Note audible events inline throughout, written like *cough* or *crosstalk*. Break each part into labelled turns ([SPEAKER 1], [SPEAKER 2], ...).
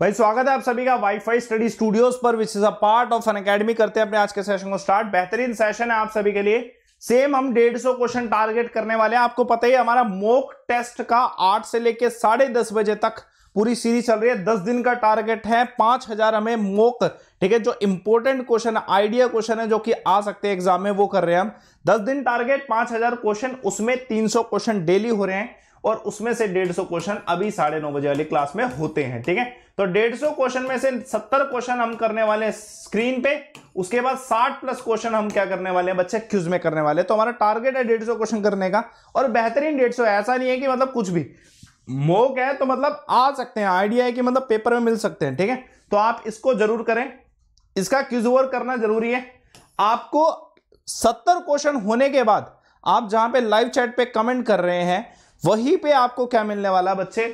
[SPEAKER 1] भाई स्वागत है आप सभी का वाईफाई स्टडी स्टूडियोज पर which is a part of Unacademy करते हैं अपने आज के सेशन को स्टार्ट बेहतरीन सेशन है आप सभी के लिए सेम हम डेढ़ सौ क्वेश्चन टारगेट करने वाले हैं आपको पता ही हमारा मोक टेस्ट का आठ से लेकर साढ़े दस बजे तक पूरी सीरीज चल रही है दस दिन का टारगेट है पांच हजार हमें मोक ठीक है जो इंपॉर्टेंट क्वेश्चन आइडिया क्वेश्चन है जो कि आ सकते हैं एग्जाम में वो कर रहे हैं हम दस दिन टारगेट पांच हजार क्वेश्चन उसमें तीन सौ क्वेश्चन डेली हो रहे हैं और उसमें से डेढ़ सौ क्वेश्चन अभी साढ़े नौ बजे वाली क्लास में होते हैं ठीक है तो डेढ़ सौ क्वेश्चन में से सत्तर क्वेश्चन हम करने वाले स्क्रीन पे उसके बाद साठ प्लस क्वेश्चन हम क्या करने वाले हैं बच्चे क्यूज में करने वाले तो हमारा टारगेट है 150 क्वेश्चन करने का और बेहतरीन सौ ऐसा नहीं है कि मतलब कुछ भी मोक है तो मतलब आ सकते हैं आइडिया है कि मतलब पेपर में मिल सकते हैं ठीक है तो आप इसको जरूर करें इसका क्यूज ओवर करना जरूरी है आपको सत्तर क्वेश्चन होने के बाद आप जहां पे लाइव चैट पे कमेंट कर रहे हैं वहीं पे आपको क्या मिलने वाला बच्चे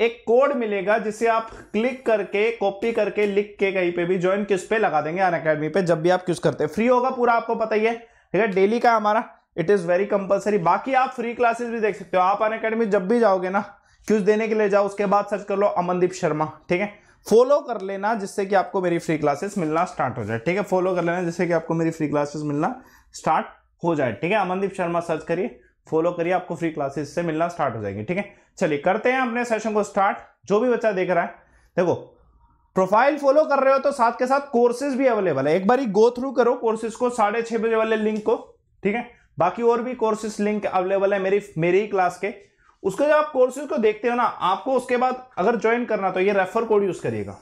[SPEAKER 1] एक कोड मिलेगा जिसे आप क्लिक करके कॉपी करके लिख के कहीं पे भी ज्वाइन किस पे लगा देंगे अन अकेडमी पे जब भी आप क्यूज करते हैं फ्री होगा पूरा आपको पता ही है ठीक है डेली का हमारा इट इज वेरी कंपलसरी बाकी आप फ्री क्लासेस भी देख सकते हो आप अन अकेडमी जब भी जाओगे ना क्यूज देने के लिए जाओ उसके बाद सर्च कर लो अमनदीप शर्मा ठीक है फॉलो कर लेना जिससे कि आपको मेरी फ्री क्लासेस मिलना स्टार्ट हो जाए ठीक है फॉलो कर लेना जिससे कि आपको मेरी फ्री क्लासेस मिलना स्टार्ट हो जाए ठीक है अमनदीप शर्मा सर्च करिए फॉलो करिए आपको फ्री क्लासेस से मिलना स्टार्ट हो जाएगी ठीक है चलिए करते हैं अपने सेशन को स्टार्ट जो भी बच्चा देख रहा है देखो प्रोफाइल फॉलो कर रहे हो तो साथ के साथ कोर्सेज भी अवेलेबल है एक बार गो थ्रू करो कोर्सेज को साढ़े छह बजे वाले लिंक को ठीक है बाकी और भी कोर्सेज लिंक अवेलेबल है मेरी मेरी क्लास के उसको जब आप कोर्सेज को देखते हो ना आपको उसके बाद अगर ज्वाइन करना तो ये रेफर कोड यूज करिएगा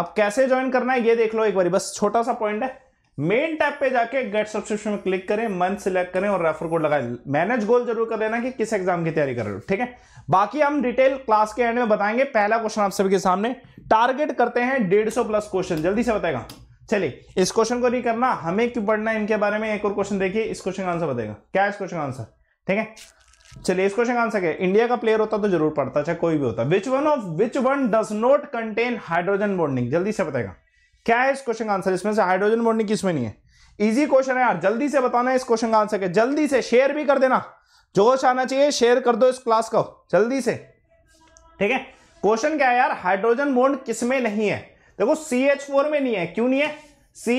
[SPEAKER 1] आप कैसे ज्वाइन करना है ये देख लो एक बार बस छोटा सा पॉइंट है मेन टैब पे जाके गेट सब्सक्रिप्शन में क्लिक करें मंथ सिलेक्ट करें और रेफर कोड लगाएं मैनेज गोल जरूर कर लेना कि किस एग्जाम की तैयारी कर रहे हो ठीक है बाकी हम डिटेल क्लास के एंड में बताएंगे पहला क्वेश्चन आप सभी के सामने टारगेट करते हैं डेढ़ सौ प्लस क्वेश्चन जल्दी से बताएगा चलिए इस क्वेश्चन को नहीं करना हमें क्यों पढ़ना है इनके बारे में एक और क्वेश्चन देखिए इस क्वेश्चन का आंसर बताएगा क्या इस क्वेश्चन का आंसर ठीक है चलिए इस क्वेश्चन का आंसर क्या इंडिया का प्लेयर होता तो जरूर पढ़ता चाहे कोई भी होता which one of which one does not contain hydrogen bonding जल्दी से बताएगा क्या है इस क्वेश्चन का आंसर इसमें से हाइड्रोजन बॉन्डिंग किसमें नहीं है इजी क्वेश्चन है यार जल्दी से बताना इस क्वेश्चन का आंसर के जल्दी से शेयर भी कर देना जोश आना चाहिए शेयर कर दो इस क्लास को जल्दी से ठीक है क्वेश्चन क्या है यार हाइड्रोजन बॉन्ड किसमें नहीं है देखो सी एच फोर में नहीं है क्यों नहीं है सी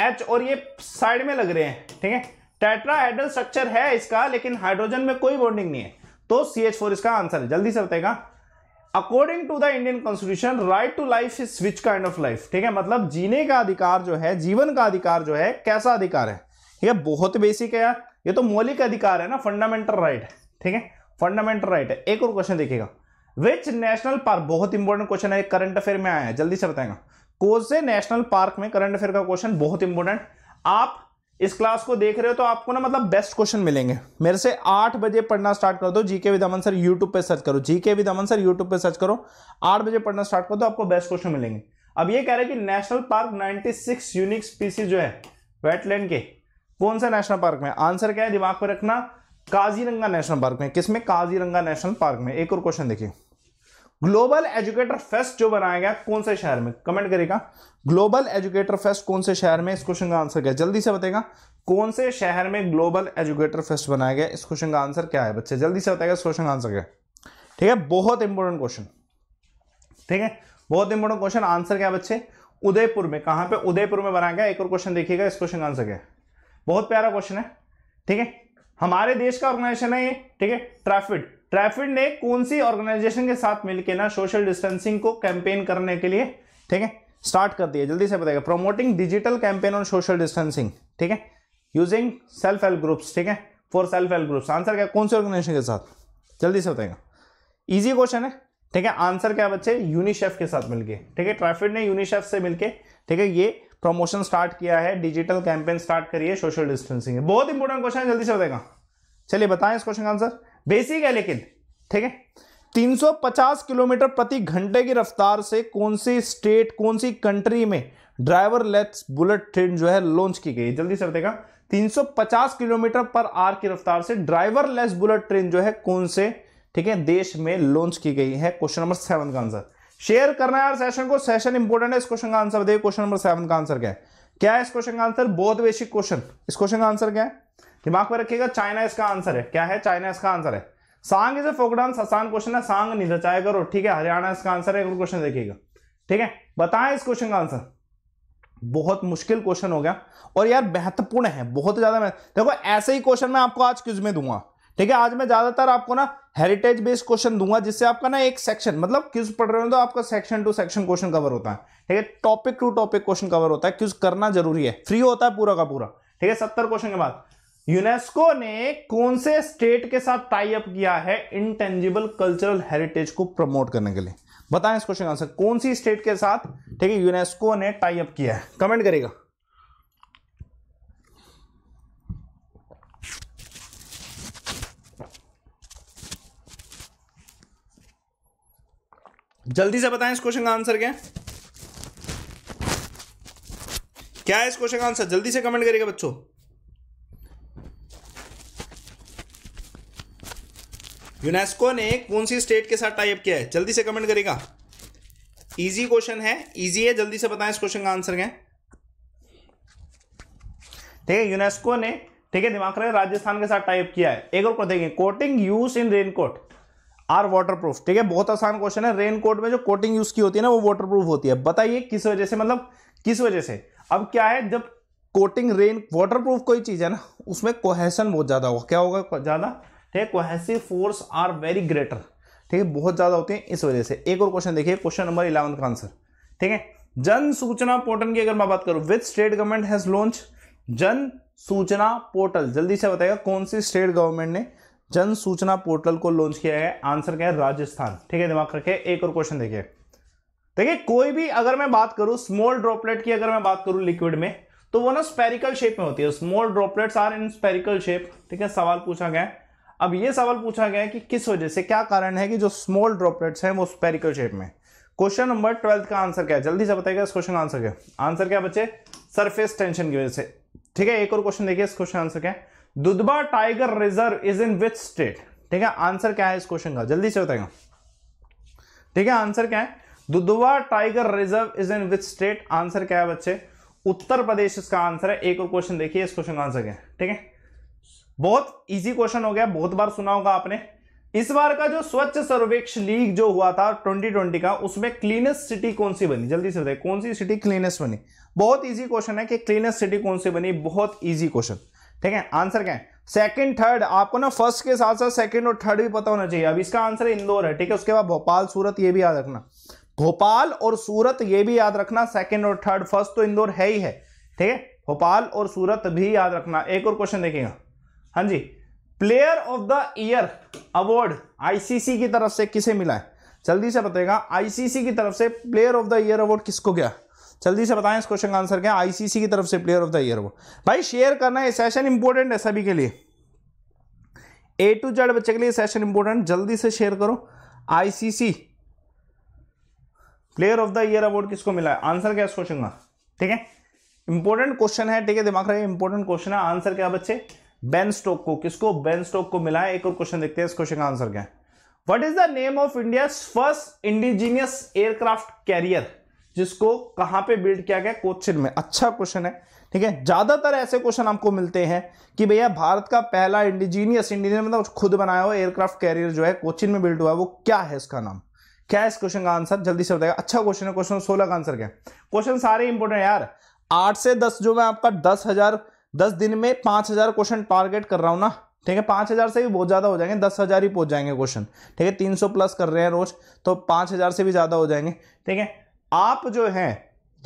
[SPEAKER 1] एच और ये साइड में लग रहे हैं ठीक है टेट्राहाइड्रल स्ट्रक्चर है इसका लेकिन हाइड्रोजन में कोई बॉन्डिंग नहीं है तो सी एच फोर इसका आंसर है जल्दी से बताएगा according to the Indian constitution right to life is which kind of life ठीक है मतलब जीने का अधिकार जो है जीवन का अधिकार जो है कैसा अधिकार है ठीक है बहुत बेसिक है यार ये तो मौलिक अधिकार है ना फंडामेंटल राइट right, ठीक है फंडामेंटल राइट right है एक और क्वेश्चन देखिएगा विच नेशनल पार्क बहुत इंपॉर्टेंट क्वेश्चन है करंट अफेयर में आया है जल्दी से बताएगा कौन से नेशनल पार्क में करंट अफेयर का क्वेश्चन बहुत इंपॉर्टेंट आप इस क्लास को देख रहे हो तो आपको ना मतलब बेस्ट क्वेश्चन मिलेंगे मेरे से आठ बजे पढ़ना स्टार्ट कर दो GK with Aman sir YouTube पे सर्च करो GK with Aman sir YouTube पे सर्च करो आठ बजे पढ़ना स्टार्ट कर दो आपको बेस्ट क्वेश्चन मिलेंगे अब ये कह रहे हैं कि नेशनल पार्क 96 यूनिक स्पीसीज जो है वेटलैंड के कौन सा नेशनल पार्क में आंसर क्या है दिमाग पर रखना काजीरंगा नेशनल पार्क में किसमें काजीरंगा नेशनल पार्क में एक और क्वेश्चन देखिए ग्लोबल एजुकेटर फेस्ट जो बनाया गया कौन से शहर में कमेंट करेगा ग्लोबल एजुकेटर फेस्ट कौन से शहर में इस क्वेश्चन का आंसर क्या जल्दी से बताएगा कौन से शहर में ग्लोबल एजुकेटर फेस्ट बनाया गया इस क्वेश्चन का आंसर क्या है बच्चे जल्दी से बताएगा इस क्वेश्चन का आंसर क्या ठीक है बहुत इंपॉर्टेंट क्वेश्चन ठीक है बहुत इंपॉर्टेंट क्वेश्चन आंसर क्या बच्चे उदयपुर में कहां पे उदयपुर में बनाया गया एक और क्वेश्चन देखिएगा इस क्वेश्चन का आंसर क्या बहुत प्यारा क्वेश्चन है ठीक है हमारे देश का ऑर्गेनाइजेशन है ये ठीक है ट्रैफिड ट्रैफिड ने कौन सी ऑर्गेनाइजेशन के साथ मिलकर ना सोशल डिस्टेंसिंग को कैंपेन करने के लिए ठीक है स्टार्ट कर दिया जल्दी से बताएगा promoting digital campaign on social distancing ठीक है यूजिंग सेल्फ हेल्प ग्रुप्स ठीक है for self help groups answer क्या कौन सी ऑर्गेनाइजेशन के साथ जल्दी से बताएगा ईजी क्वेश्चन है ठीक है आंसर क्या बच्चे यूनिसेफ के साथ मिलकर ठीक है ट्रैफिड ने यूनिसेफ से मिलकर ठीक है ये प्रमोशन स्टार्ट किया है डिजिटल कैंपेन स्टार्ट करिए सोशल डिस्टेंसिंग बहुत इंपॉर्टेंट क्वेश्चन है जल्दी से बताएगा चलिए बताएं इस क्वेश्चन का आंसर बेसिक है लेकिन ठीक है 350 किलोमीटर प्रति घंटे की रफ्तार से कौन सी स्टेट कौन सी कंट्री में ड्राइवर लेट्स बुलेट ट्रेन जो है लॉन्च की गई जल्दी से देखा 350 किलोमीटर पर आर की रफ्तार से ड्राइवर लेस बुलेट ट्रेन जो है कौन से ठीक है देश में लॉन्च की गई है क्वेश्चन नंबर सेवन का आंसर शेयर करना यार सेशन को सेशन इंपोर्टेंट है इस क्वेश्चन का आंसर देखिए क्वेश्चन नंबर सेवन का आंसर क्या है क्या है इस क्वेश्चन का आंसर बहुत बेसिक क्वेश्चन इस क्वेश्चन का आंसर क्या है दिमाग में रखिएगा चाइना इसका आंसर है क्या है चाइना इसका आंसर है Saang is a folk dance आसान क्वेश्चन है सांग नहीं रचाया करो ठीक है हरियाणा इसका आंसर है एक क्वेश्चन देखिएगा ठीक है बताएं इस क्वेश्चन का आंसर बहुत मुश्किल क्वेश्चन हो गया और यार महत्वपूर्ण है बहुत ज्यादा देखो ऐसे ही क्वेश्चन मैं आपको आज क्यूज में दूंगा ठीक है आज मैं ज्यादातर आपको ना हेरिटेज बेस्ड क्वेश्चन दूंगा जिससे आपका ना एक सेक्शन मतलब क्यूज पढ़ रहे हो तो आपका section to section question cover होता है ठीक है topic to topic question cover होता है क्यूज करना जरूरी है फ्री होता है पूरा का पूरा ठीक है सत्तर क्वेश्चन के बाद यूनेस्को ने कौन से स्टेट के साथ टाई अप किया है इनटेंजिबल कल्चरल हेरिटेज को प्रमोट करने के लिए बताएं इस क्वेश्चन का आंसर कौन सी स्टेट के साथ ठीक है यूनेस्को ने टाई अप किया है कमेंट करेगा जल्दी से बताएं इस क्वेश्चन का आंसर क्या क्या है इस क्वेश्चन का आंसर जल्दी से कमेंट करेगा बच्चों यूनेस्को ने कौन सी स्टेट के साथ टाइप किया है जल्दी से कमेंट करेगा इजी क्वेश्चन है इजी है जल्दी से बताएं इस क्वेश्चन का आंसर क्या ठीक है यूनेस्को ने ठीक है दिमाग रहे राजस्थान के साथ टाइप किया है एक और को देखें coating use in raincoat are waterproof ठीक है बहुत आसान क्वेश्चन है रेनकोट में जो कोटिंग यूज की होती है ना वो वाटर प्रूफ होती है बताइए किस वजह से मतलब किस वजह से अब क्या है जब कोटिंग रेन वाटर प्रूफ कोई चीज़ है ना उसमें कोहेसन बहुत ज़्यादा होगा क्या होगा ज़्यादा ठीक cohesive force are very greater ठीक है बहुत ज़्यादा होते हैं इस वजह से एक और क्वेश्चन देखिए क्वेश्चन नंबर इलेवन का आंसर ठीक है जन सूचना पोर्टल की अगर मैं बात करूं which state government has launch Jan Suchana portal जल्दी से बताएगा कौन सी स्टेट गवर्नमेंट ने जन सूचना पोर्टल को लॉन्च किया है आंसर क्या है राजस्थान ठीक है दिमाग रखे एक और क्वेश्चन देखिए देखिए कोई भी अगर मैं बात करूं स्मॉल ड्रॉपलेट की अगर मैं बात करूं लिक्विड में तो वो ना स्पेरिकल शेप में होती है small droplets are in spherical shape ठीक है सवाल पूछा गया है अब ये सवाल पूछा गया है कि किस वजह से क्या कारण है कि जो स्मॉल ड्रॉपलेट्स हैं वो स्पेरिकल शेप में क्वेश्चन नंबर ट्वेल्थ का आंसर क्या है जल्दी से बताएगा इस क्वेश्चन का आंसर क्या आंसर क्या बच्चे सरफेस टेंशन की वजह से ठीक है एक और क्वेश्चन देखिए इस क्वेश्चन आंसर क्या है Dudhwa tiger reserve is in which state ठीक है आंसर क्या है इस क्वेश्चन का जल्दी से बताएगा ठीक है आंसर क्या है Dudhwa tiger reserve is in which state answer क्या है बच्चे उत्तर प्रदेश इसका आंसर है एक और क्वेश्चन देखिए इस क्वेश्चन का आंसर क्या है ठीक है बहुत इजी क्वेश्चन हो गया बहुत बार सुना होगा आपने इस बार का जो स्वच्छ सर्वेक्ष लीग जो हुआ था 2020 का उसमें क्लीनेस्ट सिटी कौन सी बनी जल्दी से बताइए कौन सी सिटी क्लीनेस्ट बनी बहुत इजी क्वेश्चन है कि क्लीनेस्ट सिटी कौन सी बनी बहुत इजी क्वेश्चन ठीक है आंसर क्या है सेकंड थर्ड आपको ना फर्स्ट के साथ साथ सेकंड और थर्ड भी पता होना चाहिए अब इसका आंसर इंदौर है ठीक है उसके बाद भोपाल सूरत यह भी याद रखना भोपाल और सूरत यह भी याद रखना सेकेंड और थर्ड फर्स्ट तो इंदौर है ही है ठीक है भोपाल और सूरत भी याद रखना एक और क्वेश्चन देखिएगा हाँ जी player of the year award ICC की तरफ से किसे मिला है जल्दी से बताएगा आईसीसी की तरफ से player of the year award किसको गया जल्दी से बताएं इस क्वेश्चन का आंसर क्या आईसीसी की तरफ से player of the year award भाई शेयर करना है सेशन इंपॉर्टेंट है सभी के लिए ए टू जेड बच्चे के लिए सेशन इंपॉर्टेंट जल्दी से शेयर करो ICC player of the year award किसको मिला है आंसर क्या इस क्वेश्चन का ठीक है इंपॉर्टेंट क्वेश्चन है ठीक है दिमाग रहे इंपॉर्टेंट क्वेश्चन है आंसर क्या बच्चे बेन स्टोक को किसको बेन स्टोक को मिला है एक और क्वेश्चन देखते हैं इस क्वेश्चन का आंसर क्या है what is the name of India first indigenous aircraft carrier जिसको कहां पे बिल्ड किया गया कोचिन में अच्छा क्वेश्चन है ठीक है ज्यादातर ऐसे क्वेश्चन आपको मिलते हैं कि भैया भारत का पहला इंडिजीनियस इंडिजीनियस मतलब खुद बनाया हुआ एयरक्राफ्ट कैरियर जो है कोचिन में बिल्ड हुआ है वो क्या है इसका नाम क्या है इस क्वेश्चन का आंसर जल्दी से बताएगा अच्छा क्वेश्चन है क्वेश्चन सोलह का आंसर क्या क्वेश्चन सारे इंपोर्टेंट यार आठ से दस जो मैं आपका दस हजार दस दिन में पांच हज़ार क्वेश्चन टारगेट कर रहा हूँ ना ठीक है पांच हज़ार से भी बहुत ज़्यादा हो जाएंगे दस हज़ार ही पहुंच जाएंगे क्वेश्चन ठीक है तीन सौ प्लस कर रहे हैं रोज़ तो पांच हज़ार से भी ज़्यादा हो जाएंगे ठीक है आप जो है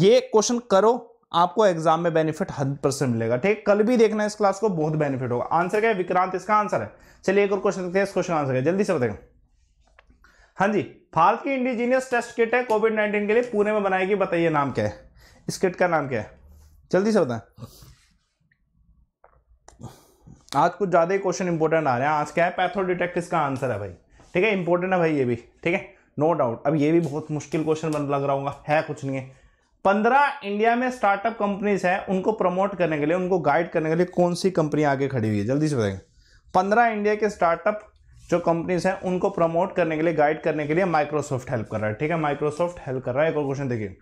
[SPEAKER 1] ये क्वेश्चन करो आपको एग्जाम में बेनिफिट हंड्रेड परसेंट मिलेगा ठीक है कल भी देखना इस क्लास को बहुत बेनिफिट होगा आंसर क्या है विक्रांत इसका आंसर है चलिए एक और क्वेश्चन देखते हैं इस क्वेश्चन आंसर है जल्दी से बताएगा हाँ जी भारत की इंडिजीनियस टेस्ट किट है कोविड नाइन्टीन के लिए पुणे में बनाएगी बताइए नाम क्या है इस किट का नाम क्या है जल्दी से बताएं आज कुछ ज़्यादा ही क्वेश्चन इंपॉर्टेंट आ रहे हैं आज क्या है पैथोडिटेक्ट का आंसर है भाई ठीक है इंपॉर्टेंट है भाई ये भी ठीक है नो डाउट अब ये भी बहुत मुश्किल क्वेश्चन बन लग रहा होगा है कुछ नहीं है पंद्रह इंडिया में स्टार्टअप कंपनीज हैं उनको प्रमोट करने के लिए उनको गाइड करने के लिए कौन सी कंपनी आगे खड़ी हुई है जल्दी से बताएंगे पंद्रह इंडिया के स्टार्टअप जो कंपनीज हैं उनको प्रमोट करने के लिए गाइड करने के लिए माइक्रोसॉफ्ट हेल्प कर रहा है ठीक है माइक्रोसॉफ्ट हेल्प कर रहा है एक और क्वेश्चन देखिए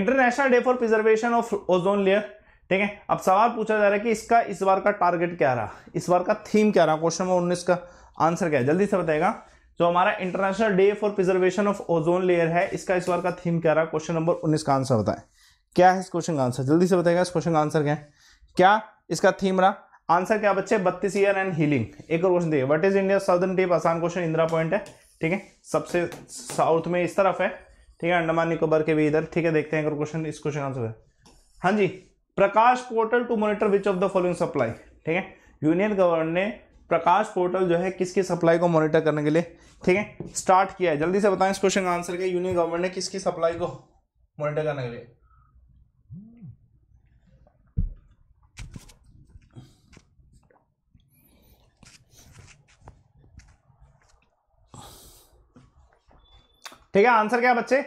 [SPEAKER 1] international day for preservation of ozone layer ठीक है अब सवाल पूछा जा रहा है कि इसका इस बार का टारगेट क्या रहा इस बार का थीम क्या रहा क्वेश्चन नंबर उन्नीस का आंसर क्या है जल्दी से बताएगा जो हमारा international day for preservation of ozone layer है इसका इस बार का थीम क्या रहा क्वेश्चन नंबर उन्नीस का आंसर बताए क्या है इस क्वेश्चन का आंसर जल्दी से बताएगा इस क्वेश्चन का आंसर क्या है क्या इसका थीम रहा आंसर क्या बच्चे बत्तीस ईयर एंड हीलिंग एक और क्वेश्चन देखिए what is India southern tip आसान क्वेश्चन इंदिरा पॉइंट है ठीक है सबसे साउथ में इस तरफ है ठीक है अंडमान निकोबर के भी इधर ठीक है देखते हैं एक और क्वेश्चन इस क्वेश्चन का आंसर है हाँ जी Prakash portal to monitor which of the following supply ठीक है यूनियन गवर्नमेंट ने प्रकाश पोर्टल जो है किसकी सप्लाई को मॉनिटर करने के लिए ठीक है स्टार्ट किया है जल्दी से बताएं इस क्वेश्चन का आंसर क्या यूनियन गवर्नमेंट ने किसकी सप्लाई को मॉनिटर करने के लिए ठीक है आंसर क्या बच्चे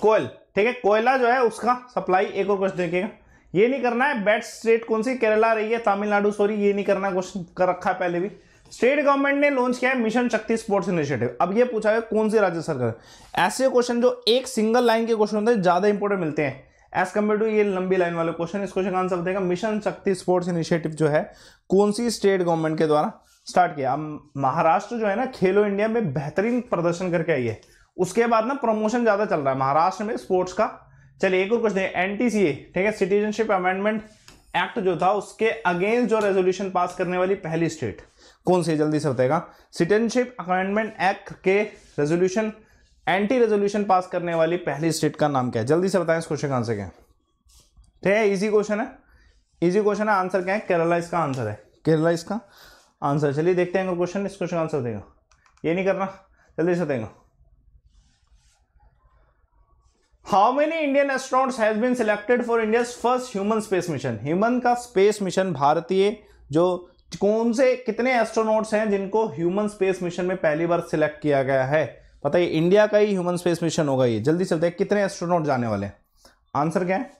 [SPEAKER 1] कोयल ठीक है कोयला जो है उसका सप्लाई एक और क्वेश्चन देखिएगा ये नहीं करना है बेट स्टेट कौन सी केरला रही है तमिलनाडु सॉरी ये नहीं करना क्वेश्चन कर रखा है पहले भी स्टेट गवर्नमेंट ने लॉन्च किया है मिशन शक्ति स्पोर्ट्स इनिशिएटिव अब ये पूछा है कौन सी राज्य सरकार ऐसे क्वेश्चन जो एक सिंगल लाइन के क्वेश्चन होते हैं ज्यादा इंपोर्टेंट मिलते हैं एज कम्पेयर टू ये लंबी लाइन वाले क्वेश्चन इस क्वेश्चन का आंसर देगा मिशन शक्ति स्पोर्ट्स इनिशिएटिव जो है कौन सी स्टेट गवर्नमेंट के द्वारा स्टार्ट किया अब महाराष्ट्र जो है ना खेलो इंडिया में बेहतरीन प्रदर्शन करके आई है उसके बाद ना प्रमोशन ज्यादा चल रहा है महाराष्ट्र में स्पोर्ट्स का चलिए एक और क्वेश्चन एन एनटीसीए ठीक है सिटीजनशिप अमेंडमेंट एक्ट जो था उसके अगेंस्ट जो रेजोल्यूशन पास करने वाली पहली स्टेट कौन सी जल्दी से बताएगा सिटीजनशिप अमेंडमेंट एक्ट के रेजोल्यूशन एंटी रेजोल्यूशन पास करने वाली पहली स्टेट का नाम क्या है जल्दी से बताएं इस क्वेश्चन का आंसर क्या है ठीक है इजी क्वेश्चन है इजी क्वेश्चन है आंसर क्या है केरला इसका आंसर है केरला इसका आंसर चलिए देखते हैं क्वेश्चन इस क्वेश्चन का आंसर देगा ये नहीं करना जल्दी से बताएगा how many Indian astronauts has been selected for India first human space mission human का स्पेस मिशन भारतीय जो कौन से कितने एस्ट्रोनॉट्स हैं जिनको ह्यूमन स्पेस मिशन में पहली बार सिलेक्ट किया गया है पता है इंडिया का ही ह्यूमन स्पेस मिशन होगा ये जल्दी चलते हैं कितने एस्ट्रोनॉट जाने वाले हैं आंसर क्या है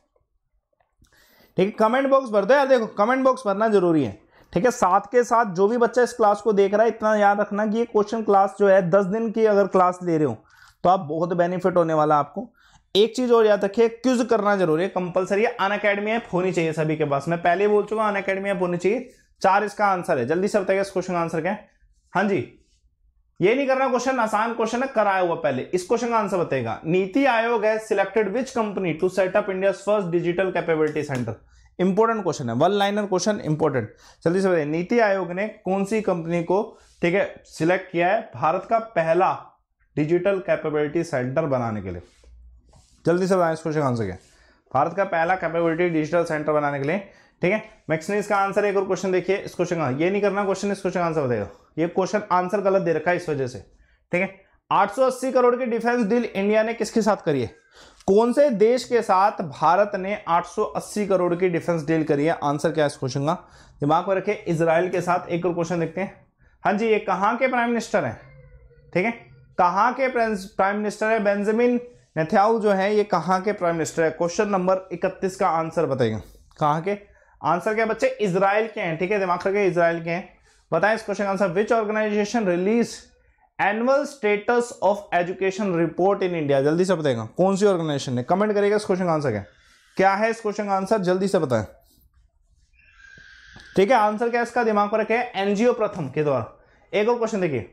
[SPEAKER 1] ठीक है कमेंट बॉक्स भर दो यार देखो कमेंट बॉक्स भरना जरूरी है ठीक है साथ के साथ जो भी बच्चा इस क्लास को देख रहा है इतना याद रखना कि ये क्वेश्चन क्लास जो है दस दिन की अगर क्लास ले रहे हो तो आप बहुत बेनिफिट होने वाला आपको एक चीज और याद रखिए क्विज करना जरूरी है कंपलसरी अन अकेडमी ऐप होनी चाहिए सभी के पास मैं पहले ही बोल चुका हूं अन अकेडमी ऐप होनी चाहिए चार इसका आंसर है जल्दी से बताइए इस क्वेश्चन का आंसर क्या हाँ जी ये नहीं करना क्वेश्चन आसान क्वेश्चन है कराया हुआ पहले इस क्वेश्चन का आंसर बताएगा नीति आयोग है selected which company to set up India first digital capability centre important question है वन लाइनर क्वेश्चन इंपॉर्टेंट जल्दी से बताइए नीति आयोग ने कौन सी कंपनी को ठीक है सिलेक्ट किया है भारत का पहला डिजिटल कैपेबिलिटी सेंटर बनाने के लिए जल्दी से बताएं इस क्वेश्चन का आंसर क्या भारत का पहला कैपेबिलिटी डिजिटल सेंटर बनाने के लिए ठीक है मैक्स ने इसका आंसर एक और क्वेश्चन देखिए इस क्वेश्चन का ये नहीं करना क्वेश्चन इस क्वेश्चन का आंसर बताएगा ये क्वेश्चन आंसर गलत दे रखा है इस वजह से ठीक है 880 करोड़ की डिफेंस डील इंडिया ने किसके साथ करी है कौन से देश के साथ भारत ने 880 करोड़ की डिफेंस डील करी है आंसर क्या है इस क्वेश्चन का दिमाग में रखे इसराइल के साथ एक और क्वेश्चन देखते हैं हाँ जी ये कहाँ के प्राइम मिनिस्टर हैं ठीक है कहाँ के प्राइम मिनिस्टर है बेंजामिन नेथ्याहू जो है ये कहाँ के प्राइम मिनिस्टर है क्वेश्चन नंबर इकतीस का आंसर बताएगा कहाँ के आंसर क्या बच्चे इसराइल के हैं ठीक है दिमाग करके इसराइल के हैं बताएं इस क्वेश्चन का answer which organisation release annual status of education report in India जल्दी से बताएगा कौन सी ऑर्गेनाइजेशन ने कमेंट करेगा इस क्वेश्चन का आंसर क्या क्या है इस क्वेश्चन का आंसर जल्दी से बताएं ठीक है आंसर क्या है इसका दिमाग पर रखे एनजीओ प्रथम के द्वारा एक और क्वेश्चन देखिए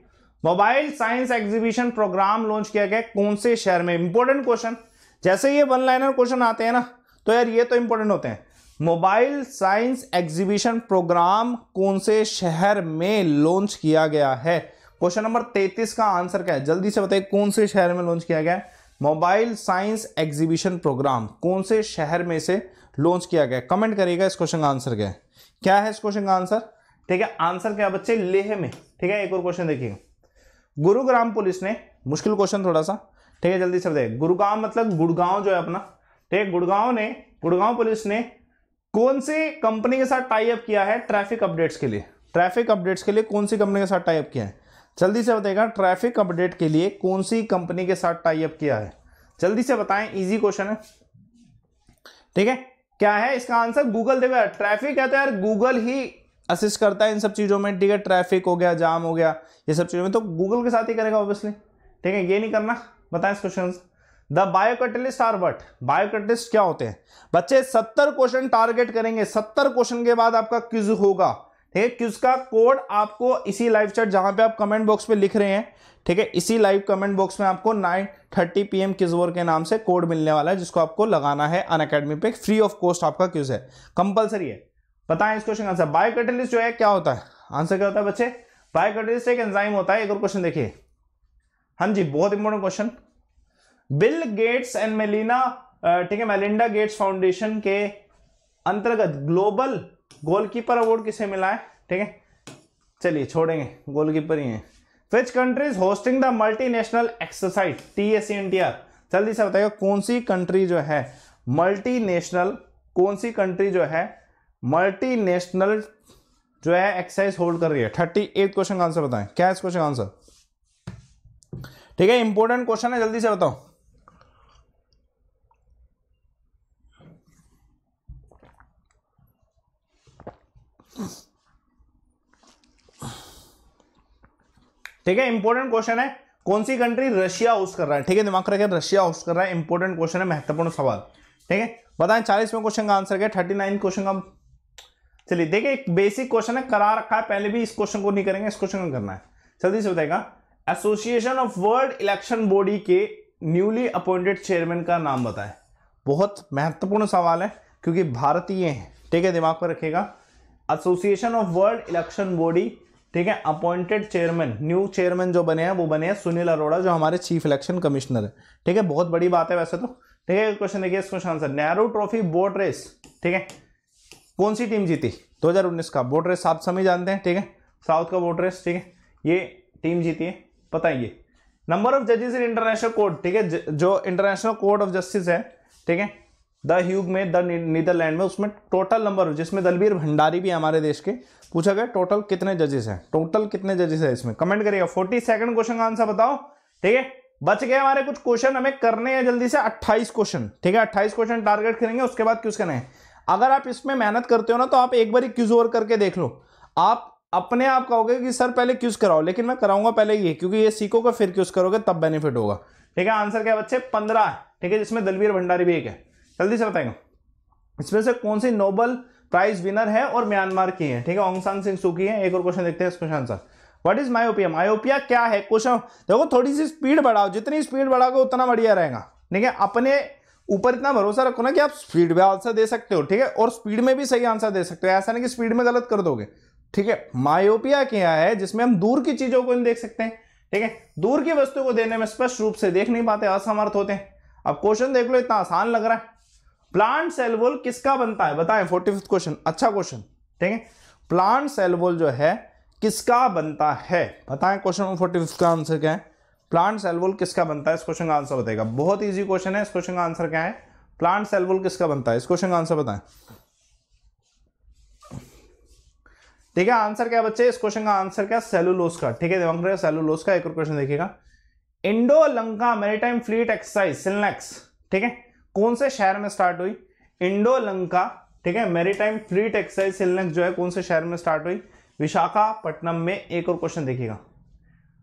[SPEAKER 1] mobile science exhibition programme launch किया गया कौन से शहर में इंपॉर्टेंट क्वेश्चन जैसे ये वन लाइनर क्वेश्चन आते हैं ना तो यार ये तो इंपॉर्टेंट होते हैं मोबाइल साइंस एग्जीबिशन प्रोग्राम कौन से शहर में लॉन्च किया गया है क्वेश्चन नंबर तैतीस का आंसर क्या है जल्दी से बताइए कौन से शहर में लॉन्च किया गया है मोबाइल साइंस एग्जीबिशन प्रोग्राम कौन से शहर में से लॉन्च किया गया कमेंट करिएगा इस क्वेश्चन का आंसर क्या है क्या है इस क्वेश्चन का आंसर ठीक है आंसर क्या बच्चे लेह में ठीक है एक और क्वेश्चन देखिए गुरुग्राम पुलिस ने मुश्किल क्वेश्चन थोड़ा सा ठीक है जल्दी से बताइए गुरुगांव मतलब गुड़गांव जो है अपना ठीक है गुड़गांव ने गुड़गांव पुलिस ने कौन सी कंपनी के साथ टाई अप किया है ट्रैफिक अपडेट्स के लिए ट्रैफिक अपडेट्स के लिए कौन सी कंपनी के साथ टाई अप किया है जल्दी से बताइएगा ट्रैफिक अपडेट के लिए कौन सी कंपनी के साथ टाई अप किया है जल्दी से बताएं इजी क्वेश्चन है ठीक है क्या है इसका आंसर गूगल देगा ट्रैफिक है तो यार गूगल ही असिस्ट करता है इन सब चीज़ों में ठीक है ट्रैफिक हो गया जाम हो गया ये सब चीज़ों में तो गूगल के साथ ही करेगा ऑब्वियसली ठीक है ये नहीं करना बताएं इस question the biocatalyst are what biocatalyst क्या होते हैं बच्चे सत्तर क्वेश्चन टारगेट करेंगे सत्तर क्वेश्चन के बाद आपका क्यूज होगा ठीक है क्यूज का कोड आपको इसी लाइव चैट जहां पे आप कमेंट बॉक्स में लिख रहे हैं ठीक है इसी लाइव कमेंट बॉक्स में आपको नाइन थर्टी पी एम किजोर के नाम से कोड मिलने वाला है जिसको आपको लगाना है अन अकेडमी पे फ्री ऑफ कॉस्ट आपका क्यूज है कंपलसरी है बताएं इस क्वेश्चन का आंसर बायोकेटलिस्ट जो है क्या होता है आंसर क्या होता है बच्चे बायोकेटलिस्ट एक एंजाइम होता है एक और क्वेश्चन देखिए हाँ जी बहुत important question Bill Gates and Melinda ठीक है मेलिंडा गेट्स फाउंडेशन के अंतर्गत ग्लोबल गोलकीपर अवार्ड किसे मिला है ठीक है चलिए छोड़ेंगे गोलकीपर ही है which countries hosting the multinational exercise T S N T R जल्दी से बताइए कौन सी कंट्री जो है मल्टीनेशनल कौन सी कंट्री जो है मल्टीनेशनल जो है एक्साइज होल्ड कर रही है थर्टी एट क्वेश्चन का आंसर बताएं क्या है इस क्वेश्चन का आंसर ठीक है इंपॉर्टेंट क्वेश्चन है जल्दी से बताओ ठीक है इंपॉर्टेंट क्वेश्चन है कौन सी कंट्री रशिया हाउस कर रहा है ठीक है दिमाग रखें रशिया हाउस कर रहा है इंपॉर्टेंट क्वेश्चन है महत्वपूर्ण सवाल ठीक है बताएं चालीसवें क्वेश्चन का आंसर क्या थर्टी नाइन क्वेश्चन का चलिए देखिए एक बेसिक क्वेश्चन है करा रखा है पहले भी इस क्वेश्चन को नहीं करेंगे इस क्वेश्चन को करना है जल्दी से बताएगा association of world election body के न्यूली अपॉइंटेड चेयरमैन का नाम बताए बहुत महत्वपूर्ण सवाल है क्योंकि भारतीय है ठीक है दिमाग पर रखेगा association of world election body ठीक है अपॉइंटेड चेयरमैन न्यू चेयरमैन जो बने हैं वो बने हैं सुनील अरोड़ा जो हमारे चीफ इलेक्शन कमिश्नर है ठीक है बहुत बड़ी बात है वैसे तो ठीक है क्वेश्चन देखिए question answer Nehru trophy boat race ठीक है कौन सी टीम जीती 2019 का बोट रेस आप सभी जानते हैं ठीक है साउथ का बोट रेस ठीक है ये टीम जीती है पता ही नंबर ऑफ जजेस इन इंटरनेशनल कोर्ट ठीक है जो इंटरनेशनल कोर्ट ऑफ जस्टिस है ठीक है द ह्यूग में द नीदरलैंड में उसमें टोटल नंबर जिसमें दलबीर भंडारी भी हमारे देश के पूछा गया टोटल कितने जजेस हैं टोटल कितने जजेस हैं इसमें कमेंट करिएगा फोर्टी सेकंड क्वेश्चन का आंसर बताओ ठीक है बच गए हमारे कुछ क्वेश्चन हमें करने हैं जल्दी से 28 क्वेश्चन ठीक है 28 क्वेश्चन टारगेट करेंगे उसके बाद क्यों करने है अगर आप इसमें मेहनत करते हो ना तो आप एक बार क्यूज ओवर करके देख लो आप अपने आप कहोगे कि सर पहले क्यूज कराओ लेकिन मैं कराऊंगा पहले ये क्योंकि ये सीखोगे फिर क्यूज करोगे तब बेनिफिट होगा ठीक है आंसर क्या बच्चे पंद्रह ठीक है जिसमें दलवीर भंडारी भी एक है जल्दी से बताएंगे इसमें से कौन सी नोबल प्राइज विनर है और म्यांमार की है ठीक है ओंगसांग सिंह सुखी है एक और क्वेश्चन देखते हैं इस question answer what is myopia myopia क्या है क्वेश्चन देखो थोड़ी सी स्पीड बढ़ाओ जितनी स्पीड बढ़ाओगे उतना बढ़िया रहेगा ठीक है अपने ऊपर इतना भरोसा रखो ना कि आप स्पीड में आंसर दे सकते हो ठीक है और स्पीड में भी सही आंसर दे सकते हो ऐसा नहीं कि स्पीड में गलत कर दोगे ठीक है मायोपिया क्या है जिसमें हम दूर की चीजों को देख सकते हैं ठीक है दूर की वस्तु को देने में स्पष्ट रूप से देख नहीं पाते असमर्थ होते हैं अब क्वेश्चन देख लो इतना आसान लग रहा है प्लांट सेलवोल किसका बनता है बताएं फोर्टी फिफ्थ क्वेश्चन अच्छा क्वेश्चन ठीक है प्लांट सेलवोल जो है किसका बनता है बताएं क्वेश्चन फोर्टी फिफ्थ का आंसर क्या है प्लांट सेलवोल किसका बनता है इस क्वेश्चन का आंसर बताएगा बहुत ईजी क्वेश्चन है इस क्वेश्चन का आंसर क्या है प्लांट सेलवोल किसका बनता है इस क्वेश्चन का आंसर बताएं ठीक है आंसर क्या बच्चे इस क्वेश्चन का आंसर क्या सेलुलोस का ठीक है दिमाग सेलुलोस का एक और क्वेश्चन देखिएगा Indo Lanka maritime fleet exercise SLINEX ठीक है कौन से शहर में स्टार्ट हुई इंडो लंका ठीक है मेरीटाइम फ्लीट एक्सरसाइज सिलनेक्स जो है कौन से शहर में स्टार्ट हुई विशाखापट्टनम में एक और क्वेश्चन देखिएगा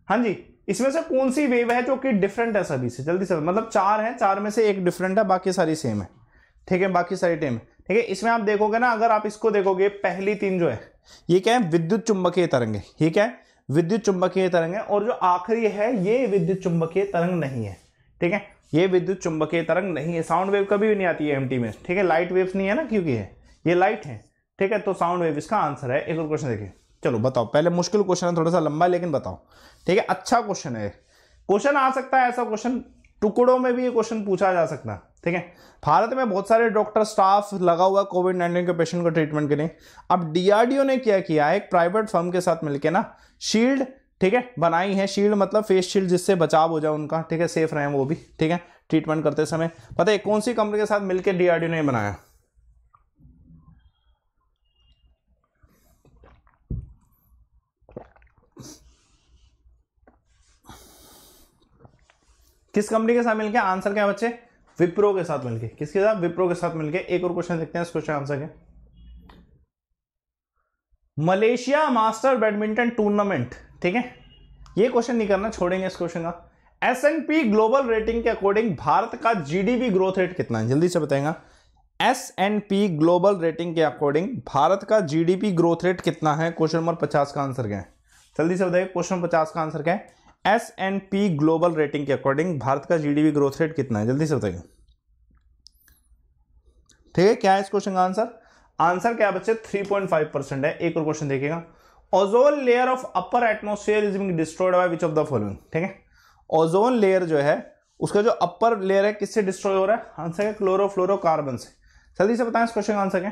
[SPEAKER 1] हाँ जी इसमें से कौन सी वेव है जो कि डिफरेंट है सभी से जल्दी से मतलब चार है चार में से एक डिफरेंट है बाकी सारी सेम है ठीक है बाकी सारी टेम ठीक है इसमें आप देखोगे ना अगर आप इसको देखोगे पहली तीन जो है ये क्या है विद्युत चुंबकीय तरंगे ये क्या है विद्युत चुंबकीय तरंग है और जो आखिरी है ये विद्युत चुंबकीय तरंग नहीं है ठीक है ये विद्युत चुंबकीय तरंग नहीं है साउंड वेव कभी भी नहीं आती है एमटी में ठीक है लाइट वेव्स नहीं है ना क्योंकि है ये लाइट है ठीक है तो साउंड वेव इसका आंसर है एक और क्वेश्चन देखिए चलो बताओ पहले मुश्किल क्वेश्चन है थोड़ा सा लंबा लेकिन बताओ ठीक है अच्छा क्वेश्चन है क्वेश्चन आ सकता है ऐसा क्वेश्चन टुकड़ों में भी ये क्वेश्चन पूछा जा सकता है ठीक है भारत में बहुत सारे डॉक्टर स्टाफ लगा हुआ है कोविड नाइन्टीन के पेशेंट को ट्रीटमेंट के लिए अब डीआरडीओ ने क्या किया है एक प्राइवेट फर्म के साथ मिलकर ना शील्ड ठीक है बनाई है शील्ड मतलब फेस शील्ड जिससे बचाव हो जाए उनका ठीक है सेफ रहे वो भी ठीक है ट्रीटमेंट करते समय पता है कौन सी कंपनी के साथ मिलकर डीआरडीओ ने बनाया किस कंपनी के साथ मिलकर आंसर क्या बच्चे विप्रो के साथ मिलकर किसके साथ विप्रो के साथ मिलकर एक और क्वेश्चन देखते हैं इस क्वेश्चन आंसर के मलेशिया मास्टर बैडमिंटन टूर्नामेंट ठीक है ये क्वेश्चन नहीं करना छोड़ेंगे इस क्वेश्चन का एस पी ग्लोबल रेटिंग के अकॉर्डिंग भारत का जीडीपी ग्रोथ रेट कितना है जल्दी से बताएगा S N P global rating के अकॉर्डिंग भारत का जीडीपी ग्रोथ रेट कितना है क्वेश्चन नंबर पचास का आंसर क्या है जल्दी से बताइए क्वेश्चन पचास का आंसर क्या है S and P global rating के अकॉर्डिंग भारत का जीडीपी ग्रोथ रेट कितना है जल्दी से बताइए ठीक है क्या है इस क्वेश्चन का आंसर आंसर क्या बच्चे 3.5 परसेंट है एक और क्वेश्चन देखिएगा ozone layer of upper atmosphere is being destroyed by which of the following ठीक है ओजोन लेयर जो है उसका जो अपर लेयर है किससे डिस्ट्रॉय हो रहा है आंसर है क्लोरोफ्लोरोकार्बन से जल्दी से बताएं इस क्वेश्चन का आंसर क्या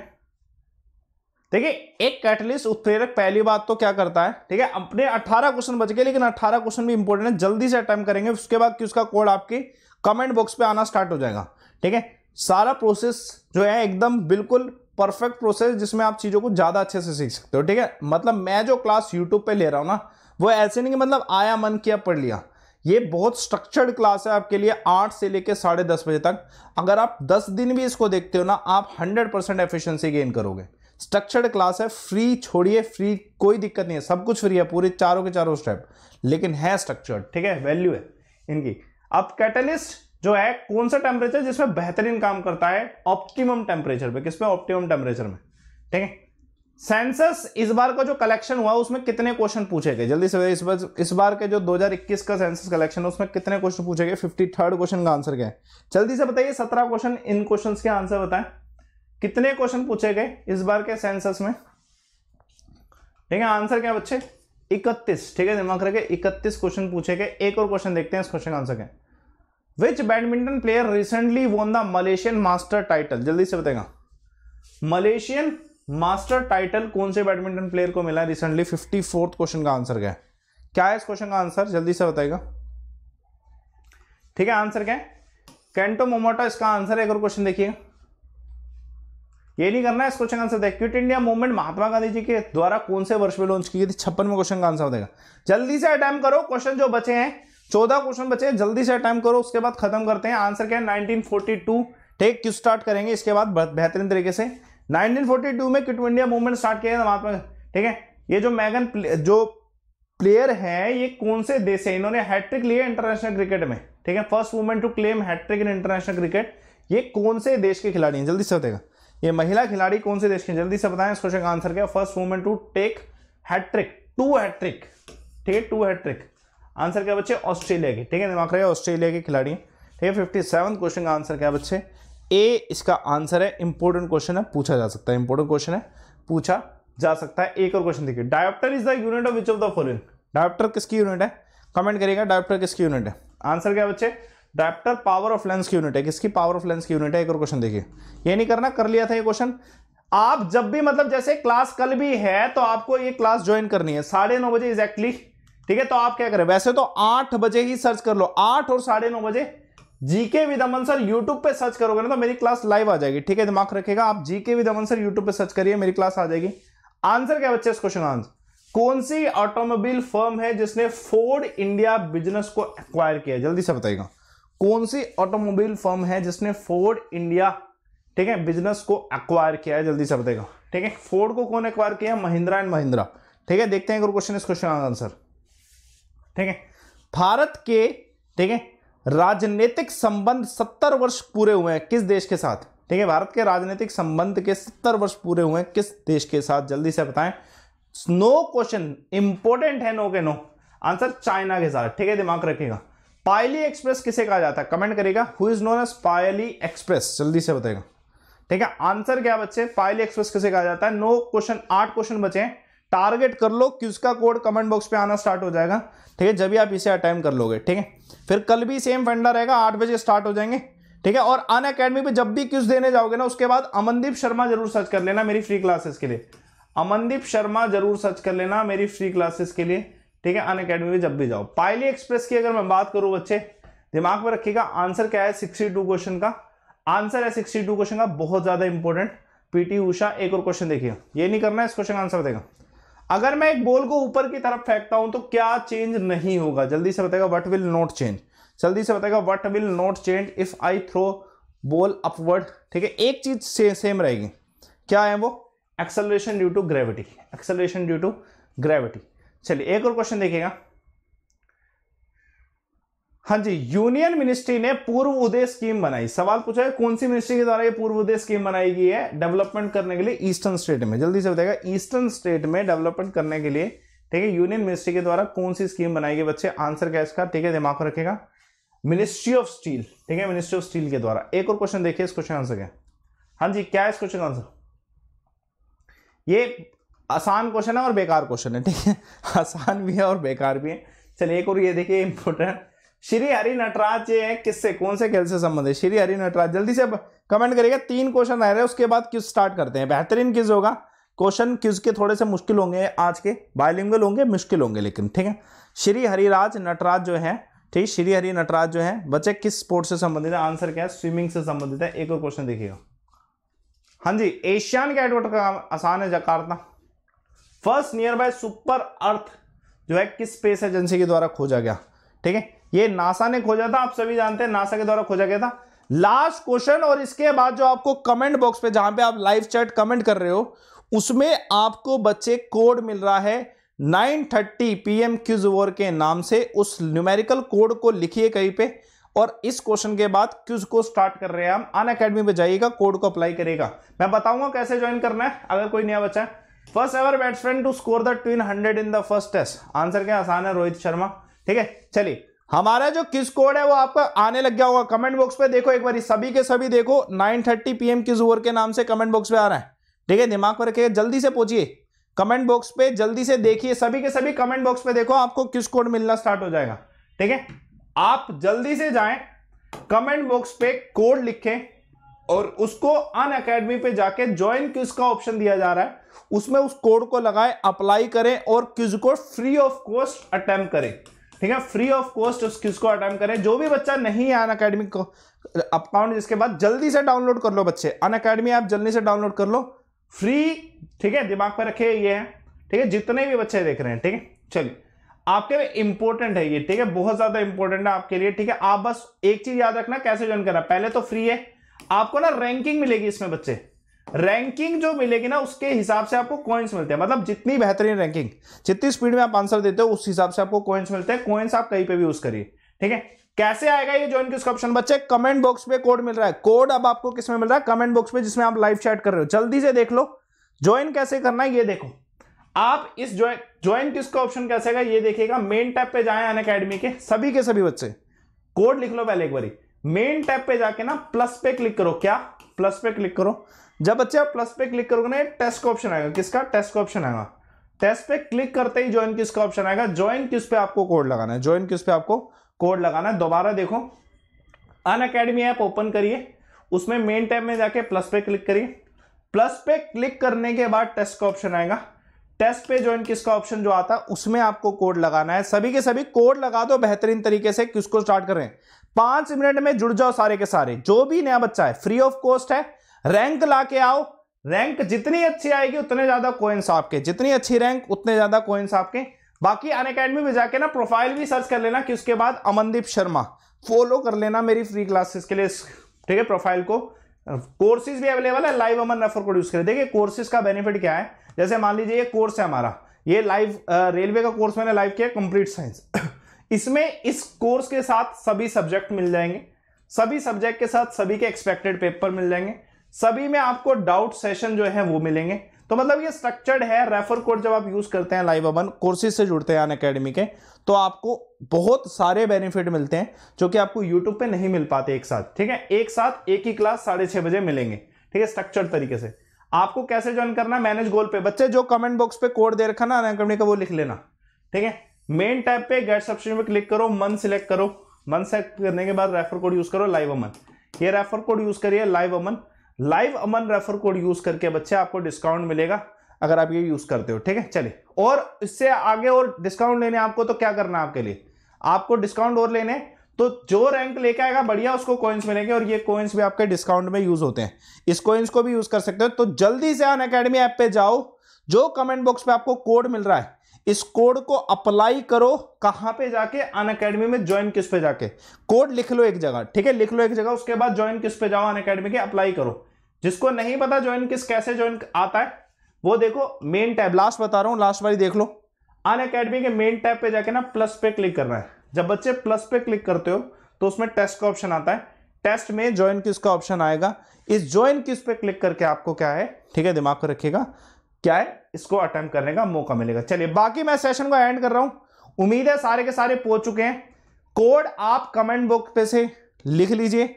[SPEAKER 1] देखिए एक कैटलिस्ट उत्प्रेरक पहली बात तो क्या करता है ठीक है अपने 18 क्वेश्चन बच गए लेकिन 18 क्वेश्चन भी इंपॉर्टेंट है जल्दी से अटैम्प करेंगे उसके बाद कि उसका कोड आपके कमेंट बॉक्स पे आना स्टार्ट हो जाएगा ठीक है सारा प्रोसेस जो है एकदम बिल्कुल परफेक्ट प्रोसेस जिसमें आप चीज़ों को ज़्यादा अच्छे से सीख सकते हो ठीक है मतलब मैं जो क्लास यूट्यूब पर ले रहा हूँ ना वो ऐसे नहीं कि मतलब आया मन किया पढ़ लिया ये बहुत स्ट्रक्चर्ड क्लास है आपके लिए आठ से लेकर साढ़े दस बजे तक अगर आप दस दिन भी इसको देखते हो ना आप हंड्रेड परसेंट गेन करोगे स्ट्रक्चर्ड क्लास है फ्री छोड़िए फ्री कोई दिक्कत नहीं है सब कुछ फ्री है पूरे चारों के चारों स्टेप लेकिन है स्ट्रक्चर्ड ठीक है वैल्यू है इनकी अब कैटलिस्ट जो है कौन सा टेम्परेचर जिसमें बेहतरीन काम करता है ऑप्टिमम टेम्परेचर पे किसमें ऑप्टिमम टेम्परेचर में ठीक है सेंसस इस बार का जो कलेक्शन हुआ उसमें कितने क्वेश्चन पूछे गए जल्दी से इस बार इस बार के जो 2021 का सेंसस कलेक्शन है उसमें कितने क्वेश्चन पूछे गए फिफ्टी थर्ड क्वेश्चन का आंसर क्या है जल्दी से बताइए सत्रह क्वेश्चन इन क्वेश्चन के आंसर बताएं कितने क्वेश्चन पूछे गए इस बार के सेंसस में ठीक है आंसर क्या बच्चे इकतीस ठीक है दिमाग रखे इकतीस क्वेश्चन पूछे गए एक और क्वेश्चन देखते हैं इस क्वेश्चन का आंसर क्या which badminton player recently won the Malaysian master title जल्दी से बताएगा मलेशियन मास्टर टाइटल कौन से बैडमिंटन प्लेयर को मिला रिसेंटली फिफ्टी फोर्थ क्वेश्चन का आंसर क्या है क्या है इस क्वेश्चन का आंसर जल्दी से बताएगा ठीक है आंसर क्या है कैंटो मोमोटा इसका आंसर है एक और क्वेश्चन देखिएगा ये नहीं करना है इस क्वेश्चन का आंसर देख quit India movement Mahatma Gandhi ji के द्वारा कौन से वर्ष में लॉन्च की गई थी छप्पन में क्वेश्चन का आंसर देगा जल्दी से अटैम्प करो क्वेश्चन जो बचे हैं चौदह क्वेश्चन बचे हैं जल्दी से अटैम्प करो उसके बाद खत्म करते हैं आंसर क्या है नाइनटीन टेक क्यू स्टार्ट करेंगे इसके बाद बेहतरीन तरीके से टू में क्विट इंडिया मूवमेंट स्टार्ट किया महात्मा ठीक है ये जो मैगन जो प्लेयर है ये कौन से देश है इन्होंने हैट्रिक लिए इंटरनेशनल क्रिकेट में ठीक है first women to claim hattrick in international cricket ये कौन से देश के खिलाड़ी हैं जल्दी से बताएगा ये महिला खिलाड़ी कौन से देश की जल्दी से बताएं इस क्वेश्चन का आंसर क्या first women to take hattrick to hattrick ठीक है टू हैट्रिक आंसर क्या बच्चे ऑस्ट्रेलिया की ठीक है दिमाग रहे ऑस्ट्रेलिया के खिलाड़ी ठीक है फिफ्टी सेवन क्वेश्चन का आंसर क्या बच्चे ए इसका आंसर है इंपॉर्टेंट क्वेश्चन है पूछा जा सकता है इंपॉर्टेंट क्वेश्चन है पूछा जा सकता है एक और क्वेश्चन देखिए dioptre is the unit of which of the following dioptre किसकी यूनिट है कमेंट करिएगा डायप्टर किसकी यूनिट है आंसर क्या बच्चे डायप्टर पावर ऑफ लेंस की यूनिट है किसकी पावर ऑफ लेंस की यूनिट है एक और क्वेश्चन देखिए ये नहीं करना कर लिया था ये क्वेश्चन आप जब भी मतलब जैसे क्लास कल भी है तो आपको ये क्लास ज्वाइन करनी है साढ़े नौ बजे एग्जैक्टली ठीक है तो आप क्या करें वैसे तो आठ बजे ही सर्च कर लो आठ और साढ़े नौ बजे GK with Aman sir YouTube पे सर्च करोगे ना तो मेरी क्लास लाइव आ जाएगी ठीक है दिमाग रखेगा आप GK with Aman sir YouTube पे सर्च करिए मेरी क्लास आ जाएगी आंसर क्या बच्चे इस क्वेश्चन आंसर कौन सी ऑटोमोबाइल फर्म है जिसने फोर्ड इंडिया बिजनेस को एक्वायर किया जल्दी से बताइएगा कौन सी ऑटोमोबाइल फर्म है जिसने फोर्ड इंडिया ठीक है बिजनेस को एक्वायर किया है जल्दी से बताएगा ठीक है फोर्ड को कौन एक्वायर किया महिंद्रा एंड महिंद्रा ठीक है देखते हैं अगर क्वेश्चन इस क्वेश्चन का आंसर ठीक है भारत के ठीक है राजनीतिक संबंध सत्तर वर्ष पूरे हुए हैं किस देश के साथ ठीक है भारत के राजनीतिक संबंध के सत्तर वर्ष पूरे हुए हैं किस देश के साथ जल्दी से बताएं नो क्वेश्चन इंपॉर्टेंट है नो के नो आंसर चाइना के साथ ठीक है दिमाग रखेगा पायली एक्सप्रेस किसे कहा जाता है कमेंट करेगा who is known as Payyoli express जल्दी से बताएगा ठीक है आंसर क्या बच्चे पायली एक्सप्रेस किसे कहा जाता है नो क्वेश्चन आठ क्वेश्चन बचे हैं टारगेट कर लो किसका कोड कमेंट बॉक्स पे आना स्टार्ट हो जाएगा ठीक है जब भी आप इसे अटैम्प कर लोगे ठीक है फिर कल भी सेम फंडा रहेगा आठ बजे स्टार्ट हो जाएंगे ठीक है और अन अकेडमी पर जब भी क्यूज देने जाओगे ना उसके बाद अमनदीप शर्मा जरूर सर्च कर लेना मेरी फ्री क्लासेस के लिए अमनदीप शर्मा जरूर सर्च कर लेना मेरी फ्री क्लासेस के लिए ठीक है अन अकेडमी में जब भी जाओ पायली एक्सप्रेस की अगर मैं बात करूं बच्चे दिमाग में रखिएगा आंसर क्या है टू क्वेश्चन का आंसर है टू क्वेश्चन का बहुत ज्यादा इंपॉर्टेंट पीटी उषा एक और क्वेश्चन देखिए ये नहीं करना है इस क्वेश्चन का आंसर देगा अगर मैं एक बॉल को ऊपर की तरफ फेंकता हूं तो क्या चेंज नहीं होगा जल्दी से बताएगा वट विल नॉट चेंज जल्दी से बताएगा what will not change if I throw ball upward ठीक है एक चीज से, सेम रहेगी क्या है वो acceleration due to gravity acceleration due to gravity चलिए एक और क्वेश्चन देखिएगा हाँ जी यूनियन मिनिस्ट्री ने पूर्व उदय स्कीम बनाई सवाल पूछा है कौन सी मिनिस्ट्री के द्वारा ये पूर्व उदय स्कीम बनाई गई है डेवलपमेंट करने के लिए ईस्टर्न स्टेट में जल्दी से बताएगा ईस्टर्न स्टेट में डेवलपमेंट करने के लिए ठीक है यूनियन मिनिस्ट्री के द्वारा कौन सी स्कीम बनाई गई बच्चे आंसर क्या इसका ठीक है दिमाग को रखेगा मिनिस्ट्री ऑफ स्टील ठीक है मिनिस्ट्री ऑफ स्टील के द्वारा एक और क्वेश्चन देखिए इस क्वेश्चन आंसर क्या हाँ जी क्या है इस क्वेश्चन का आंसर ये आसान क्वेश्चन है और बेकार क्वेश्चन है ठीक है *laughs* आसान भी है और बेकार भी है चलिए एक और ये देखिए इंपोर्टेंट श्री हरि नटराज ये है किससे कौन से खेल से संबंधित श्री हरि नटराज जल्दी से कमेंट करिएगा तीन क्वेश्चन आ रहे हैं उसके बाद क्यूज स्टार्ट करते हैं बेहतरीन क्यूज होगा क्वेश्चन क्यूज के थोड़े से मुश्किल होंगे आज के बायोलिंगल होंगे मुश्किल होंगे लेकिन ठीक है श्री हरिराज नटराज जो है ठीक श्री हरि नटराज जो है बच्चे किस स्पोर्ट से संबंधित है आंसर क्या है स्विमिंग से संबंधित है एक और क्वेश्चन देखिएगा हाँ जी एशियान का एडवर्ट का आसान है Jakarta first nearby super earth जो है किस स्पेस एजेंसी के द्वारा खोजा गया ठीक है ये नासा ने खोजा था आप सभी जानते हैं नासा के द्वारा खोजा गया था लास्ट क्वेश्चन और इसके बाद जो आपको कमेंट बॉक्स पे जहां पे आप लाइव चैट कमेंट कर रहे हो उसमें आपको बच्चे कोड मिल रहा है 9:30 थर्टी पी एम क्यूज वोर के नाम से उस न्यूमेरिकल कोड को लिखिए कहीं पे और इस क्वेश्चन के बाद क्यूज को स्टार्ट कर रहे हैं हम अन अकेडमी पर जाइएगा कोड को अप्लाई करेगा मैं बताऊंगा कैसे ज्वाइन करना है अगर कोई नया बच्चा है first ever batsman to score the twin hundred in the first test answer क्या आसान है रोहित शर्मा ठीक है चलिए हमारा जो किस कोड है वो आपका आने लग गया होगा कमेंट बॉक्स पे देखो एक बार सभी के सभी देखो 9:30 थर्टी पीएम किस ओवर के नाम से कमेंट बॉक्स पे आ रहा है ठीक है दिमाग पर रखिए जल्दी से पूछिए कमेंट बॉक्स पे जल्दी से देखिए सभी के सभी कमेंट बॉक्स पे देखो आपको किस कोड मिलना स्टार्ट हो जाएगा ठीक है आप जल्दी से जाए कमेंट बॉक्स पे कोड लिखें और उसको अन अकेडमी पे जाके ज्वाइन क्विज का ऑप्शन दिया जा रहा है उसमें उस कोड को लगाएं अप्लाई करें और क्विज को फ्री ऑफ कॉस्ट अटेम्प करें ठीक है फ्री ऑफ कॉस्ट उस क्विज को अटेम्प करें जो भी बच्चा नहीं है अन अकेडमी को अकाउंट जिसके बाद जल्दी से डाउनलोड कर लो बच्चे अन अकेडमी आप जल्दी से डाउनलोड कर लो फ्री ठीक है दिमाग पर रखे ये है ठीक है जितने भी बच्चे देख रहे हैं ठीक है चलिए आपके लिए इंपॉर्टेंट है ये ठीक है बहुत ज्यादा इंपॉर्टेंट है आपके लिए ठीक है आप बस एक चीज याद रखना कैसे ज्वाइन करना पहले तो फ्री है आपको ना रैंकिंग मिलेगी इसमें बच्चे रैंकिंग जो मिलेगी ना उसके हिसाब से आपको कॉइन्स मिलते हैं मतलब जितनी बेहतरीन रैंकिंग जितनी स्पीड में आप आंसर देते हो उस हिसाब से आपको कॉइन्स मिलते हैं कॉइन्स आप कहीं पे भी यूज करिए ठीक है कैसे आएगा ये ज्वाइन किसका ऑप्शन बच्चे कमेंट बॉक्स में कोड मिल रहा है कोड अब आपको किसमें मिल रहा है कमेंट बॉक्स में जिसमें आप लाइव चैट कर रहे हो जल्दी से देख लो ज्वाइन कैसे करना है ये देखो आप इस ज्वाइन ज्वाइन किसका ऑप्शन कैसे आएगा ये देखिएगा मेन टैप पे जाए अन के सभी के सभी बच्चे कोड लिख लो पहले एक बारी मेन टैब पे जाके ना प्लस पे क्लिक करो क्या प्लस पे क्लिक करो जब बच्चे आप प्लस पे क्लिक करोगे ना टेस्ट का ऑप्शन आएगा किसका टेस्ट का ऑप्शन आएगा टेस्ट पे क्लिक करते ही ज्वाइन किसका ऑप्शन आएगा ज्वाइन किस पे आपको कोड लगाना है ज्वाइन किस पे आपको कोड लगाना है दोबारा देखो अन अकेडमी ऐप ओपन करिए उसमें मेन टैब में जाके प्लस पे क्लिक करिए प्लस पे क्लिक करने के बाद टेस्ट का ऑप्शन आएगा टेस्ट पे ज्वाइन किसका ऑप्शन जो आता है उसमें आपको कोड लगाना है सभी के सभी कोड लगा दो बेहतरीन तरीके से किसको स्टार्ट करें पांच मिनट में जुड़ जाओ सारे के सारे जो भी नया बच्चा है फ्री ऑफ कॉस्ट है रैंक ला के आओ रैंक जितनी अच्छी आएगी उतने ज्यादा कोइंस आपके जितनी अच्छी रैंक उतने ज्यादा कोइंस आपके बाकी अन अकेडमी में जाके ना प्रोफाइल भी सर्च कर लेना कि उसके बाद अमनदीप शर्मा फॉलो कर लेना मेरी फ्री क्लासेस के लिए ठीक है प्रोफाइल को कोर्सेज भी अवेलेबल है लाइव अमन रेफर प्रोड्यूस करें देखिए कोर्सेज का बेनिफिट क्या है जैसे मान लीजिए ये कोर्स है हमारा ये लाइव रेलवे का कोर्स मैंने लाइव किया कंप्लीट साइंस इसमें इस कोर्स के साथ सभी सब्जेक्ट मिल जाएंगे सभी सब्जेक्ट के साथ सभी के एक्सपेक्टेड पेपर मिल जाएंगे सभी में आपको डाउट सेशन जो है वो मिलेंगे तो मतलब ये स्ट्रक्चर्ड है रेफर कोड जब आप यूज करते हैं लाइव अवन कोर्सेज से जुड़ते हैं अन अकेडमी के तो आपको बहुत सारे बेनिफिट मिलते हैं जो कि आपको यूट्यूब पे नहीं मिल पाते एक साथ ठीक है एक साथ एक ही क्लास साढ़े छह बजे मिलेंगे ठीक है स्ट्रक्चर्ड तरीके से आपको कैसे ज्वाइन करना मैनेज गोल पे बच्चे जो कमेंट बॉक्स पे कोड दे रखा ना अन अकेडमी का वो लिख लेना ठीक है मेन टैब पे गेट सब्सक्रिप्शन में क्लिक करो मंथ सिलेक्ट करो मंथ सेलेक्ट करने के बाद रेफर कोड यूज करो लाइव अमन ये रेफर कोड यूज करिए live Aman live Aman refer code use करके बच्चे आपको डिस्काउंट मिलेगा अगर आप ये यूज करते हो ठीक है चलिए और इससे आगे और डिस्काउंट लेने आपको तो क्या करना आपके लिए आपको डिस्काउंट और लेने तो जो रैंक लेके आएगा बढ़िया उसको कॉइन्स मिलेंगे और ये कोइंस भी आपके डिस्काउंट में यूज होते हैं इस कॉइन्स को भी यूज कर सकते हो तो जल्दी से अन अकेडमी ऐप पे जाओ जो कमेंट बॉक्स पे आपको कोड मिल रहा है इस कोड को अप्लाई करो कहां पे जाके अन अकेडमी में ज्वाइन किस पे जाके कोड लिख लो एक जगह ठीक है लिख लो एक जगह उसके बाद ज्वाइन किस पे जाओ अन अकेडमी के अप्लाई करो जिसको नहीं पता ज्वाइन किस कैसे ज्वाइन आता है वो देखो मेन टैब लास्ट बता रहा हूं लास्ट बारी देख लो अन अकेडमी के मेन टैब पे जाके ना प्लस पे क्लिक करना है जब बच्चे प्लस पे क्लिक करते हो तो उसमें टेस्ट का ऑप्शन आता है टेस्ट में ज्वाइन किस का ऑप्शन आएगा इस ज्वाइन किस पे क्लिक करके आपको क्या है ठीक है दिमाग को रखिएगा क्या है इसको अटेम्प्ट करने का मौका मिलेगा चलिए बाकी मैं सेशन को एंड कर रहा हूं उम्मीद है सारे के सारे पहुंच चुके हैं कोड आप कमेंट बॉक्स पे से लिख लीजिए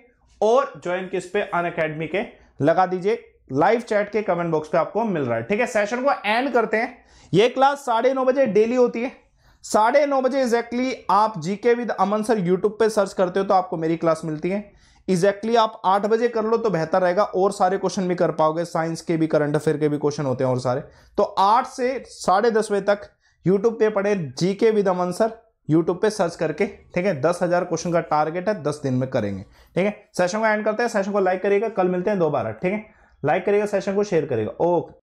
[SPEAKER 1] और ज्वाइन किस पे अन अकेडमी के लगा दीजिए लाइव चैट के कमेंट बॉक्स पे आपको मिल रहा है ठीक है सेशन को एंड करते हैं ये क्लास साढ़े नौ बजे डेली होती है साढ़े नौ बजे एग्जैक्टली आप GK with Aman sir YouTube पे सर्च करते हो तो आपको मेरी क्लास मिलती है एग्जैक्टली आप आठ बजे कर लो तो बेहतर रहेगा और सारे क्वेश्चन भी कर पाओगे साइंस के भी करंट अफेयर के भी क्वेश्चन होते हैं और सारे तो आठ से साढ़े दस बजे तक यूट्यूब पे पढ़े G K with answer YouTube पे सर्च करके ठीक है दस हजार क्वेश्चन का टारगेट है दस दिन में करेंगे ठीक है सेशन को एंड करते हैं सेशन को लाइक करिएगा कल मिलते हैं दोबारा ठीक है लाइक करिएगा सेशन को शेयर करेगा ओके